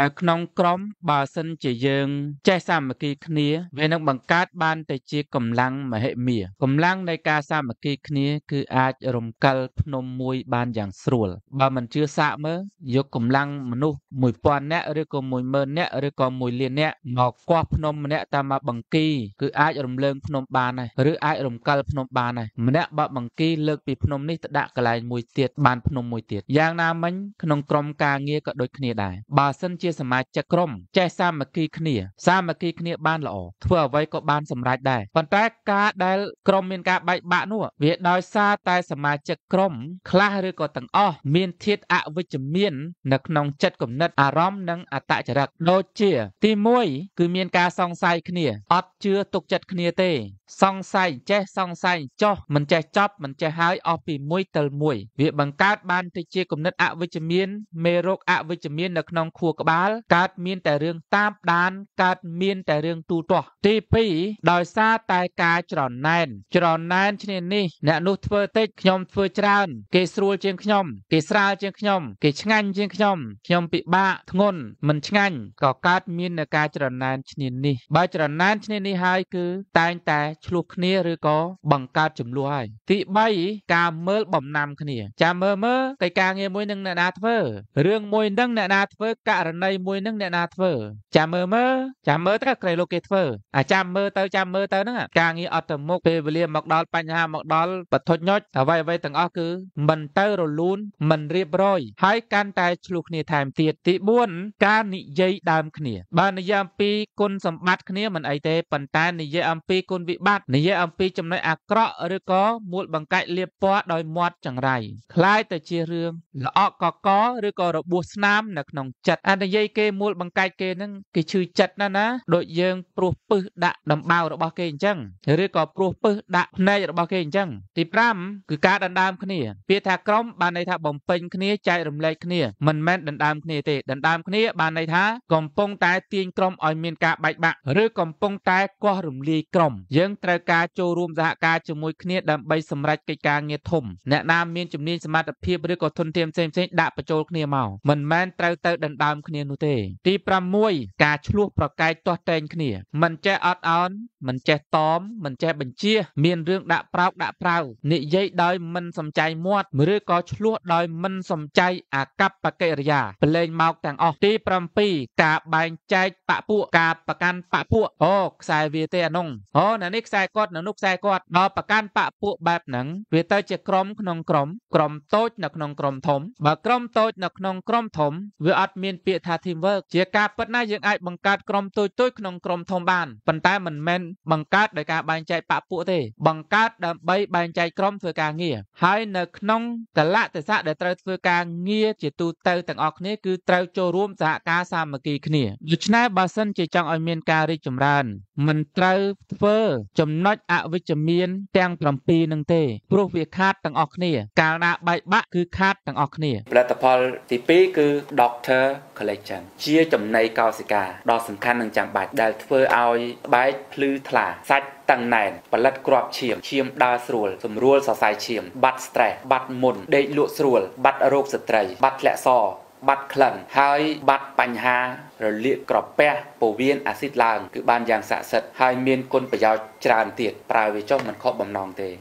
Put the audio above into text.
នៅក្នុងក្រុមបើសិនជាយើង ចេះសាមគ្គីគ្នា វានឹងបង្កើតបានទៅជាកម្លាំងមហិមាកម្លាំងនៃការសាមគ្គីគ្នាគឺអាចរំកិលភ្នំមួយបានយ៉ាងស្រួលបើមិនជឿសាកមើលយកកម្លាំងមនុស្ស1000នាក់ឬក៏10000នាក់ឬក៏1លាននាក់មកគាស់ភ្នំម្នាក់តាមបង្គីគឺអាចរំលើងភ្នំបានដែរឬអាចរំកិលភ្នំបានដែរម្នាក់បើបង្គីលើកពីភ្នំនេះទៅដាក់កន្លែងមួយទៀតបានភ្នំមួយទៀតយ៉ាងណាមិញក្នុងក្រុមការងារក៏ដូចគ្នាដែរបើសិនជាសមាជិកក្រុមចេះសាមគ្គីគ្នា សាមគ្គី គ្នា បានល្អធ្វើអ្វីក៏បានសម្រេចដែរប៉ុន្តែការដែលក្រុមមានការបែកបាក់នោះវាដោយសារតែ សមាជិកក្រុម ខ្លះឬក៏ទាំងអស់មានធាតអវិជ្ជមាន នៅក្នុង ចិត្តគំនិតអារម្មណ៍និងអត្តចរិតដូចជា ទី1គឺមានការសង្ស័យគ្នាអត់ជឿទុកចិត្តគ្នាទេ សង្ស័យចេះសង្ស័យចោះមិនចេះចប់មិនចេះហើយអស់ពីមួយទៅមួយវាបង្កើតបានទៅជាគំនិតអវិជ្ជមានមេរោគអវិជ្ជមាននៅក្នុងខួរក្បាលបាលកើតមានតែរឿងតាមដានកើតមានតែរឿងទូទាស់ទី2ដោយសារតែការច្រណែនច្រណែនឈ្នានេះអ្នកនោះធ្វើតិចខ្ញុំធ្វើច្រើន គេស្រួលជាងខ្ញុំ គេស្រាលជាងខ្ញុំ គេឆ្ងាញ់ជាងខ្ញុំខ្ញុំពិបាកធ្ងន់មិនឆ្ងាញ់ក៏កើតមាននៅការច្រណែនឈ្នានេះបើច្រណែនឈ្នានេះហើយគឺតែងតែឆ្លោះគ្នាឬក៏បង្កើតចំនួនហើយទី3ការមើលបំណាំគ្នា ចាំមើលមើលកិច្ចការងារមួយនឹងអ្នកណាធ្វើរឿងមួយនឹងអ្នកណាធ្វើករណណីមួយនឹងអ្នកណាធ្វើចាំមើលមើលចាំមើលទៅក្រៃលោកគេធ្វើអាចាំមើលទៅចាំមើលទៅហ្នឹងការងារអត់ទៅមុខពេលវេលាមកដល់បញ្ហាមកដល់បទុញញុចអ្វីអ្វីទាំងអស់គឺមិនទៅរលូនមិនរៀបរយហើយកាន់តែឆ្លោះគ្នាថែមទៀតទី4ការនិយាយដើមគ្នាបើនិយាយអំពីគុណសម្បត្តិគ្នាមិនអីទេប៉ុន្តែនិយាយអំពីគុណវិបត្តិនិយាយអំពីចំណុចអាក្រក់ឬក៏មូលបង្កាច់លៀបពណ៌ដោយមាត់ចង្រៃคล้ายទៅជារឿងល្អកកឬក៏របួសស្នាមនៅក្នុងចិត្តអនុយាយគេមួលបង្កាច់គេហ្នឹងគេឈឺចិត្តណាស់ណាដូចយើងព្រោះពឹសដាក់ដំបៅរបស់គេអញ្ចឹងឬក៏ព្រោះពឹសដាក់ភ្នែករបស់គេអញ្ចឹងទី5គឺការដណ្ដើមគ្នាពាក្យថាក្រុមបានន័យថាបំពេញគ្នាចែករំលែកគ្នាមិនមែនដណ្ដើមគ្នាទេដណ្ដើមគ្នាបានន័យថាកំពុងតែ ទាញក្រុមឲ្យមានការបែកបាក់ឬកំពុងតែកោះរំលាយក្រុមយើងត្រូវការចូលរួមសហការជាមួយគ្នាដើម្បីសម្រេចកិច្ចការងារធំអ្នកណាមានជំនាញសមត្ថភាពឬក៏ធនធានផ្សេងៗដាក់បញ្ចូលគ្នាមកមិនមែនត្រូវទៅដណ្ដើមគ្នាគ្នានោះ ទេទី6ការឆ្លោះប្រកែកទាស់តែងគ្នាមិនចេះអត់ឱនមិនចេះតមមិនចេះបញ្ជាមានរឿងដាក់ប្រោកដាក់ប្រៅនិយាយដោយមិនសំចៃមាត់ឬក៏ឆ្លោះដោយមិនសំចៃអកប្បកិរិយាប្រឡែងមកទាំងអស់ទី7ការបែងចែកបពួកការប្រកាន់បពួកអូខ្សែវាទេអានុងអូណានេះខ្សែគាត់ណានោះខ្សែគាត់ដល់ប្រកាន់បពួកបែបហ្នឹងវាទៅជាក្រុមក្នុងក្រុមក្រុមតូចនៅក្នុងក្រុមធំបើក្រុមតូចនៅក្នុងក្រុមធំ វាអត់មានពាក្យថា team work ជាការពិតណាយើងអាចបង្កើតក្រុមតូចតូចក្នុងក្រុមធំបានប៉ុន្តែមិនមែនបង្កើតដោយការបែងចែកបពពួកទេ បង្កើតដើម្បីបែងចែកក្រុមធ្វើការងារហើយនៅក្នុងកលៈទេសៈដែលត្រូវធ្វើការងារជាទូទៅទាំងអស់គ្នា គឺត្រូវចូលរួមសហការសាមគ្គីគ្នាដូច្នេះបើសិនជាចង់ឲ្យមាន ការរីកចម្រើនមិនត្រូវធ្វើចំណុចអវិជ្ជមាន ទាំង7នឹងទេព្រោះវាខាតទាំងអស់គ្នាកាលណាបែកបាក់គឺខាតទាំងអស់គ្នាផលិតផលទី2គឺ Doctor Collection ជាចំណីកោសិកាដ៏សំខាន់និងចាំបាច់ដែលធ្វើឲ្យបែកភ្លឺថ្លាសាច់តឹងណែនផលិតក្របឈាមឈាមដើរស្រួល សម្រួលសរសៃឈាម បាត់ stress បាត់មុនដេកលក់ស្រួលបាត់រោគស្ត្រីបាត់ធ្លាក់សបាត់ក្លិនហើយបាត់បញ្ហារលាកក្រពះពោះវៀនអាស៊ីតឡើង គឺបានយ៉ាងស័ក្តិសិទ្ធិហើយមានគុណប្រយោជន៍ច្រើនទៀតប្រើវាចុះមិនខកបំណងទេ